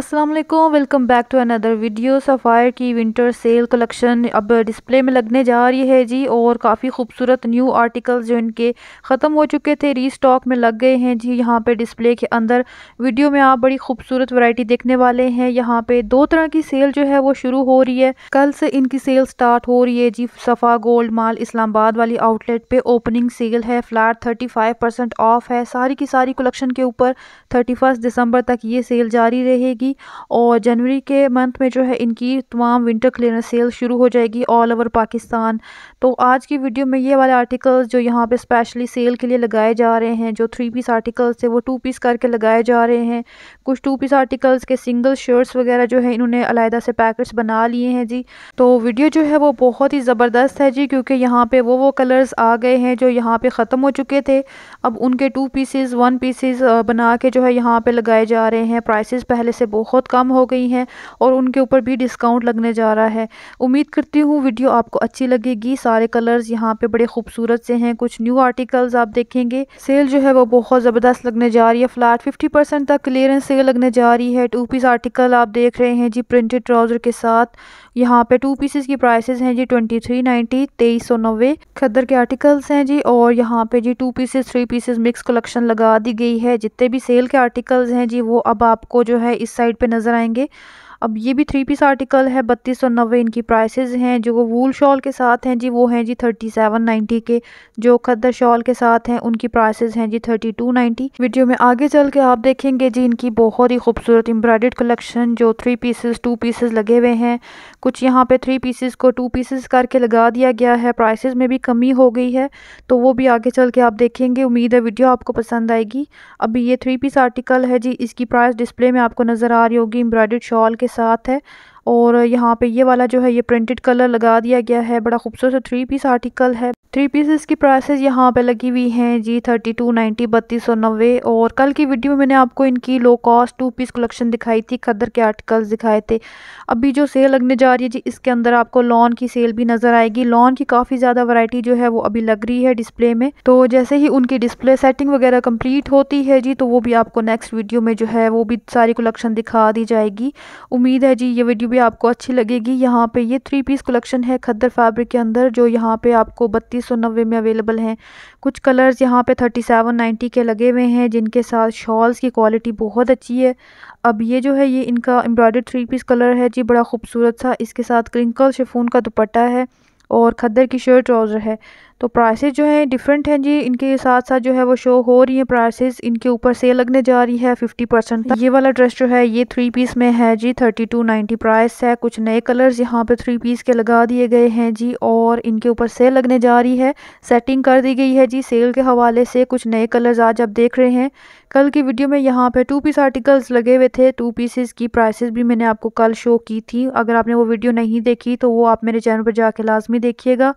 Aslam welcome back to another video Sapphire की winter sale collection अब display में लगने जा रही है जी और काफ़ी खूबसूरत न्यू आर्टिकल्स जो इनके ख़त्म हो चुके थे रीस्टॉक में लग गए हैं जी यहाँ पे डिस्प्ले के अंदर वीडियो में आप बड़ी खूबसूरत वैरायटी देखने वाले हैं यहाँ पे दो तरह की सेल जो है वो शुरू हो रही है कल से इनकी सेल स्टार्ट हो रही है जी सफ़ा गोल्ड माल इस्लामाबाद वाली आउटलेट पर ओपनिंग सेल है फ्लैट थर्टी ऑफ़ है सारी की सारी कलेक्शन के ऊपर थर्टी दिसंबर तक ये सेल जारी रहेगी जाएगी और जनवरी के मंथ में जो है इनकी तमाम विंटर क्लियरेंस सेल शुरू हो जाएगी ऑल ओवर पाकिस्तान तो आज की वीडियो में ये वाले आर्टिकल्स जो यहाँ पे स्पेशली सेल के लिए लगाए जा रहे हैं जो थ्री पीस आर्टिकल्स थे वो टू पीस करके लगाए जा रहे हैं कुछ टू पीस आर्टिकल्स के सिंगल शर्ट्स वगैरह जो है इन्होंने अलहदा से पैकेट्स बना लिए हैं जी तो वीडियो जो है वो बहुत ही ज़बरदस्त है जी क्योंकि यहाँ पे वो वो कलर्स आ गए हैं जो यहाँ पे ख़त्म हो चुके थे अब उनके टू पीसेस वन पीसेस बना के जो है यहाँ पे लगाए जा रहे हैं प्राइसेस पहले से बहुत बहुत कम हो गई हैं और उनके ऊपर भी डिस्काउंट लगने जा रहा है उम्मीद करती हूँ वीडियो आपको अच्छी लगेगी सारे कलर्स यहाँ पे बड़े खूबसूरत से हैं कुछ न्यू आर्टिकल्स आप देखेंगे सेल जो है वो बहुत ज़बरदस्त लगने जा रही है फ्लैट फिफ्टी परसेंट तक क्लियरेंस सेल लगने जा रही है टू पीस आर्टिकल आप देख रहे हैं जी प्रिंटेड ट्राउज़र के साथ यहाँ पे टू पीसेस की प्राइसेस हैं जी ट्वेंटी थ्री नाइन्टी तेईस सौ नब्बे खदर के आर्टिकल्स हैं जी और यहाँ पे जी two pieces three pieces mix collection लगा दी गई है जितने भी सेल के आर्टिकल्स हैं जी वो अब आपको जो है इस साइड साइड पे नजर आएंगे अब ये भी थ्री पीस आर्टिकल है बत्तीस सौ नब्बे इनकी प्राइसेस हैं जो वूल शॉल के साथ हैं जी वो हैं जी थर्टी सेवन नाइन्टी के जो खद्दर शॉल के साथ हैं उनकी प्राइसेस हैं जी थर्टी टू नाइन्टी वीडियो में आगे चल के आप देखेंगे जी इनकी बहुत ही खूबसूरत एम्ब्रॉयड कलेक्शन जो थ्री पीसेस टू पीसेस लगे हुए हैं कुछ यहाँ पे थ्री पीसेस को टू पीसेस करके लगा दिया गया है प्राइसेस में भी कमी हो गई है तो वो भी आगे चल के आप देखेंगे उम्मीद है वीडियो आपको पसंद आएगी अभी ये थ्री पीस आर्टिकल है जी इसकी प्राइस डिस्प्ले में आपको नज़र आ रही होगी एम्ब्रॉयड शॉल के साथ है और यहाँ पे ये वाला जो है ये प्रिंटेड कलर लगा दिया गया है बड़ा खूबसूरत थ्री पीस आर्टिकल है। थ्री पीसेस की प्राइसेस यहाँ पे लगी हुई हैं जी थर्टी टू नाइन्टी बत्तीस सौ नब्बे और कल की वीडियो में मैंने आपको इनकी low cost two piece collection दिखाई थी खदर के आर्टिकल्स दिखाए थे अभी जो सेल लगने जा रही है जी इसके अंदर आपको लॉन की सेल भी नज़र आएगी लॉन की काफ़ी ज़्यादा वरायटी जो है वो अभी लग रही है डिस्प्ले में तो जैसे ही उनकी डिस्प्ले सेटिंग वगैरह कम्प्लीट होती है जी तो वो भी आपको नेक्स्ट वीडियो में जो है वो भी सारी कलेक्शन दिखा दी जाएगी उम्मीद है जी ये वीडियो भी आपको अच्छी लगेगी यहाँ पर ये थ्री पीस कलेक्शन है खदर फैब्रिक के अंदर जो यहाँ पर आपको बत्तीस बत्तीस सौ नब्बे में अवेलेबल हैं कुछ कलर्स यहाँ पे थर्टी सेवन नाइन्टी के लगे हुए हैं जिनके साथ शॉल्स की क्वालिटी बहुत अच्छी है अब ये जो है ये इनका एम्ब्रॉयडर थ्री पीस कलर है जी बड़ा खूबसूरत सा इसके साथ क्रिंकल शेफोन का दुपट्टा है और खद्दर की शर्ट ट्राउज़र है तो प्राइसेस जो हैं डिफरेंट हैं जी इनके साथ साथ जो है वो शो हो रही है प्राइसेस इनके ऊपर सेल लगने जा रही है फिफ्टी परसेंट ये वाला ड्रेस जो है ये थ्री पीस में है जी थर्टी टू नाइन्टी प्राइस है कुछ नए कलर्स यहाँ पे थ्री पीस के लगा दिए गए हैं जी और इनके ऊपर सेल लगने जा रही है सेटिंग कर दी गई है जी सेल के हवाले से कुछ नए कलर्स आज आप देख रहे हैं कल की वीडियो में यहाँ पे टू पीस आर्टिकल्स लगे हुए थे टू पीसेस की प्राइसेस भी मैंने आपको कल शो की थी अगर आपने वो वीडियो नहीं देखी तो वो आप मेरे चैनल पर जाके लाजमी देखिएगा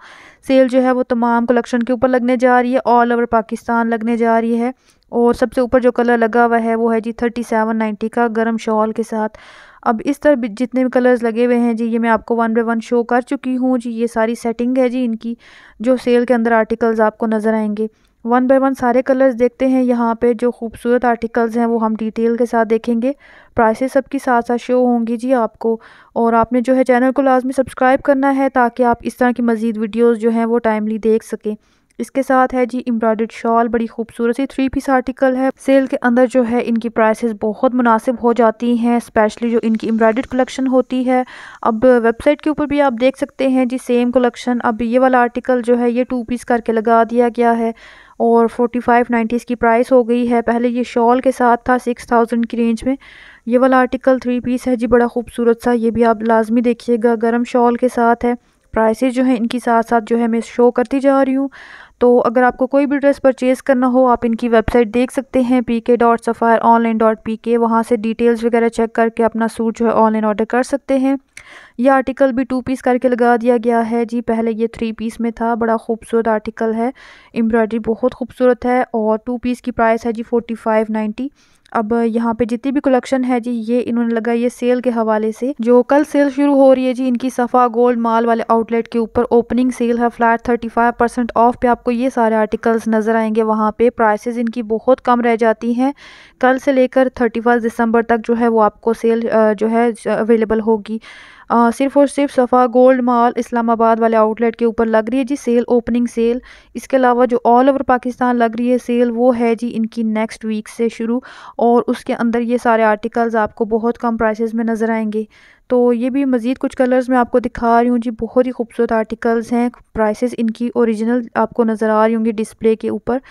सेल जो है वो तमाम कलेक्शन के ऊपर लगने जा रही है ऑल ओवर पाकिस्तान लगने जा रही है और सबसे ऊपर जो कलर लगा हुआ है वो है जी थर्टी सेवन नाइन्टी का गर्म शॉल के साथ अब इस तरह जितने भी कलर्स लगे हुए हैं जी ये मैं आपको वन बाई वन शो कर चुकी हूँ जी ये सारी सेटिंग है जी इनकी जो सेल के अंदर आर्टिकल्स आपको नज़र आएंगे वन बाय वन सारे कलर्स देखते हैं यहाँ पे जो खूबसूरत आर्टिकल्स हैं वो हम डिटेल के साथ देखेंगे प्राइसेस सबकी साथ साथ शो होंगी जी आपको और आपने जो है चैनल को लाजमी सब्सक्राइब करना है ताकि आप इस तरह की मज़ीद वीडियोज़ जो हैं वो टाइमली देख सकें इसके साथ है जी एम्ब्रॉयड शॉल बड़ी खूबसूरत सी थ्री पीस आर्टिकल है सेल के अंदर जो है इनकी प्राइसेस बहुत मुनासिब हो जाती हैं स्पेशली जो इनकी एम्ब्रॉयड कलेक्शन होती है अब वेबसाइट के ऊपर भी आप देख सकते हैं जी सेम कलेक्शन अब ये वाला आर्टिकल जो है ये टू पीस करके लगा दिया गया है और फोटी फाइव नाइन्टी इसकी प्राइस हो गई है पहले ये शॉल के साथ था सिक्स थाउजेंड की रेंज में ये वाला आर्टिकल थ्री पीस है जी बड़ा खूबसूरत सा ये भी आप लाजमी देखिएगा गर्म शॉल के साथ है प्राइसेस जो है इनकी साथ साथ जो है मैं शो करती जा रही हूँ तो अगर आपको कोई भी ड्रेस परचेज़ करना हो आप इनकी वेबसाइट देख सकते हैं P K dot Sapphire online dot P K वहाँ से डिटेल्स वगैरह चेक करके अपना सूट जो है ऑनलाइन ऑर्डर कर सकते हैं ये आर्टिकल भी टू पीस करके लगा दिया गया है जी पहले ये थ्री पीस में था बड़ा खूबसूरत आर्टिकल है एम्ब्रॉयडरी बहुत खूबसूरत है और टू पीस की प्राइस है जी फोर्टी फाइव नाइन्टी अब यहाँ पे जितनी भी कलेक्शन है जी ये इन्होंने लगाई है सेल के हवाले से जो कल सेल शुरू हो रही है जी इनकी सफ़ा गोल्ड माल वाले आउटलेट के ऊपर ओपनिंग सेल है flat thirty five percent off पे आपको ये सारे आर्टिकल्स नज़र आएंगे वहाँ पे प्राइसेस इनकी बहुत कम रह जाती हैं कल से लेकर थर्टी फर्स्ट दिसंबर तक जो है वो आपको सेल जो है अवेलेबल होगी आ, सिर्फ और सिर्फ सफ़ा गोल्ड मॉल इस्लामाबाद वाले आउटलेट के ऊपर लग रही है जी सेल ओपनिंग सेल इसके अलावा जो ऑल ओवर पाकिस्तान लग रही है सेल वो है जी इनकी नेक्स्ट वीक से शुरू और उसके अंदर ये सारे आर्टिकल्स आपको बहुत कम प्राइसेस में नज़र आएंगे तो ये भी मज़ीद कुछ कलर्स मैं आपको दिखा रही हूँ जी बहुत ही खूबसूरत आर्टिकल्स हैं प्राइसेस इनकी ओरिजिनल आपको नज़र आ रही होंगी डिस्प्ले के ऊपर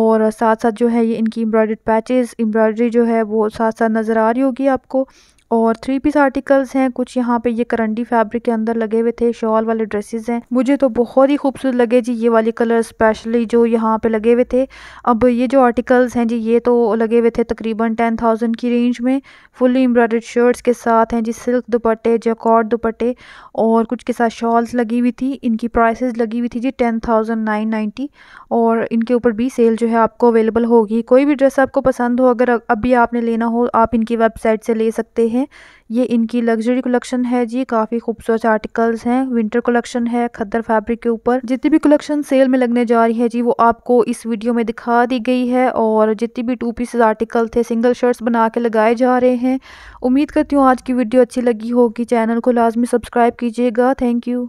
और साथ साथ जो है ये इनकी एम्ब्रॉयड पैचेस एम्ब्रॉयडरी जो है वो साथ साथ नज़र आ रही होगी आपको और थ्री पीस आर्टिकल्स हैं कुछ यहाँ पे ये करंडी फैब्रिक के अंदर लगे हुए थे शॉल वाले ड्रेसेस हैं मुझे तो बहुत ही खूबसूरत लगे जी ये वाले कलर स्पेशली जो यहाँ पे लगे हुए थे अब ये जो आर्टिकल्स हैं जी ये तो लगे हुए थे तकरीबन टेन थाउजेंड की रेंज में फुली एम्ब्रॉयड शर्ट्स के साथ हैं जी सिल्क दुपट्टे जकॉट दुपट्टे और कुछ के साथ शॉल्स लगी हुई थी इनकी प्राइस लगी हुई थी जी टेन थाउजेंड नाइन नाइन्टी और इनके ऊपर भी सेल जो है आपको अवेलेबल होगी कोई भी ड्रेस आपको पसंद हो अगर अभी आपने लेना हो आप इनकी वेबसाइट से ले सकते हैं हैं ये इनकी लग्जरी कलेक्शन है जी काफी खूबसूरत आर्टिकल्स हैं विंटर कलेक्शन है खद्दर फैब्रिक के ऊपर जितनी भी कलेक्शन सेल में लगने जा रही है जी वो आपको इस वीडियो में दिखा दी गई है और जितनी भी टू पीसेज आर्टिकल थे सिंगल शर्ट्स बना के लगाए जा रहे हैं उम्मीद करती हूँ आज की वीडियो अच्छी लगी होगी चैनल को लाजमी सब्सक्राइब कीजिएगा थैंक यू